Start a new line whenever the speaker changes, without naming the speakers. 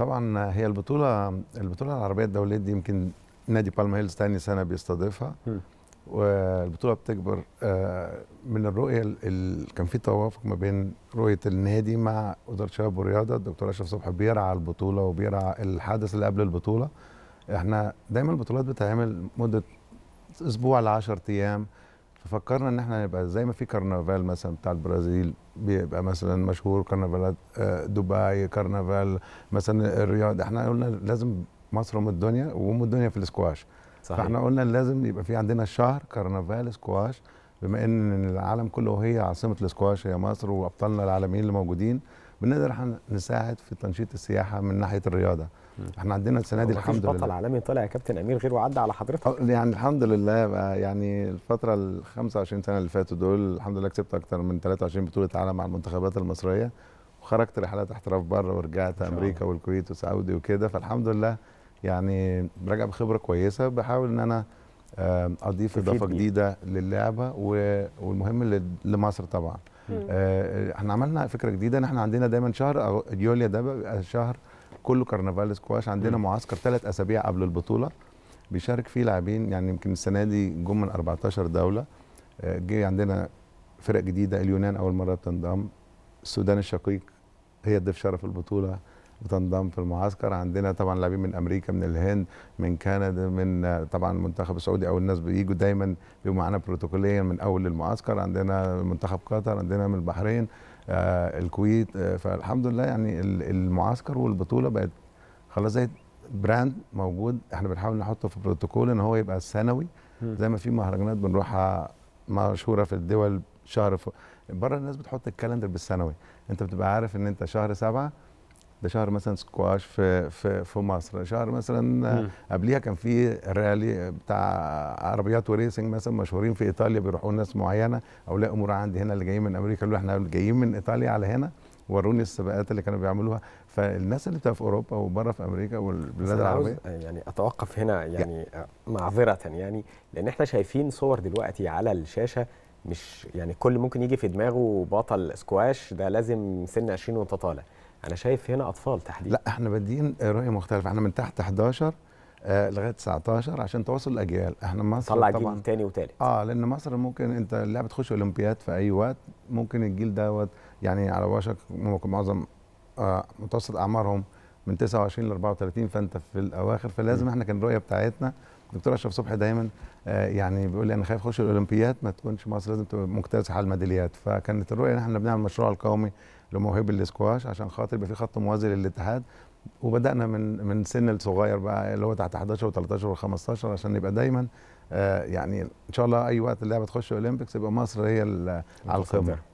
طبعا هي البطوله البطوله العربيه الدوليه دي يمكن نادي بالما هيلز ثاني سنه بيستضيفها والبطوله بتكبر آه، من الرؤيه اللي كان في توافق ما بين رؤيه النادي مع وزاره الشباب والرياضه الدكتور اشرف صبحي بيرعى البطوله وبيرعى الحدث اللي قبل البطوله احنا دايما البطولات بتتعمل مده اسبوع ل 10 ايام ففكرنا ان احنا نبقى زي ما في كرنفال مثلا بتاع البرازيل بيبقى مثلا مشهور كرنفالات آه، دبي كرنفال مثلا الرياض احنا قلنا لازم مصر ام الدنيا وام الدنيا في الاسكواش صحيح. فاحنا قلنا لازم يبقى في عندنا شهر كرنفال اسكواش بما ان العالم كله هي عاصمه الاسكواش هي مصر وابطالنا العالميين اللي موجودين بنقدر احنا نساعد في تنشيط السياحه من ناحيه الرياضه احنا عندنا السنه دي الحمد لله بطل عالمي طلع يا كابتن امير غير وعدى على حضرتك اه، يعني الحمد لله بقى يعني الفتره ال 25 سنه اللي فاتوا دول الحمد لله كسبت اكتر من 23 بطوله عالم مع المنتخبات المصريه وخرجت رحلات احتراف بره ورجعت امريكا والكويت وسعودي وكده فالحمد لله يعني راجع بخبره كويسه بحاول ان انا اضيف اضافه جديده للعبه والمهم لمصر طبعا آه، آه، احنا عملنا فكره جديده ان احنا عندنا دايما شهر يوليو ده بيبقى شهر كله كرنفال سكواش عندنا مم. معسكر ثلاث اسابيع قبل البطوله بيشارك فيه لاعبين يعني يمكن السنه دي جم من 14 دوله آه، جه عندنا فرق جديده اليونان اول مره بتنضم السودان الشقيق هي ضيف شرف البطوله وتنضم في المعسكر عندنا طبعا لاعبين من امريكا من الهند من كندا من آه، طبعا المنتخب السعودي او الناس بيجوا دايما بيبقوا معانا بروتوكوليا من اول المعسكر عندنا منتخب قطر عندنا من البحرين آه الكويت آه فالحمد لله يعني المعسكر والبطوله بقت خلاص زي براند موجود احنا بنحاول نحطه في بروتوكول ان هو يبقى سنوي زي ما في مهرجانات بنروحها مشهوره في الدول شهر بره الناس بتحط الكالندر بالسنوي انت بتبقى عارف ان انت شهر سبعه ده شهر مثلا سكواش في في في مصر شهر مثلا قبليها كان في رالي بتاع عربيات وريسنج مثلا مشهورين في ايطاليا بيروحوا ناس معينه لا امور عندي هنا اللي جايين من امريكا اللي احنا جايين من ايطاليا على هنا وروني السباقات اللي كانوا بيعملوها فالناس اللي بتبقى في اوروبا وبره في امريكا والبلاد العربيه يعني اتوقف هنا يعني معذره يعني لان احنا شايفين صور دلوقتي على الشاشه مش يعني كل ممكن يجي في دماغه بطل سكواش ده لازم سن 20 وانت طالع انا شايف هنا اطفال تحديدا لا احنا بدين رؤيه مختلفه احنا من تحت 11 آه، لغايه 19 عشان تواصل الاجيال احنا مصر طلع طبعا جيل تاني وتالت اه لان مصر ممكن انت اللعبه تخش اولمبياد في اي وقت ممكن الجيل دوت يعني على وشك ممكن معظم آه متوسط اعمارهم من 29 ل 34 فانت في الاواخر فلازم م. احنا كان الرؤيه بتاعتنا دكتور اشرف صبحي دايما آه، يعني بيقول لي انا خايف اخش الاولمبياد ما تكونش مصر لازم تبقى مكتسحه على الميداليات فكانت الرؤيه ان احنا بنعمل المشروع القومي لموهبه الاسكواش عشان خاطر يبقى في خط موازي للاتحاد وبدانا من من سن الصغير بقى اللي هو تحت 11 و13 و15 عشان يبقى دايما آه، يعني ان شاء الله اي وقت اللعبه تخش اولمبيكس يبقى مصر هي على القمه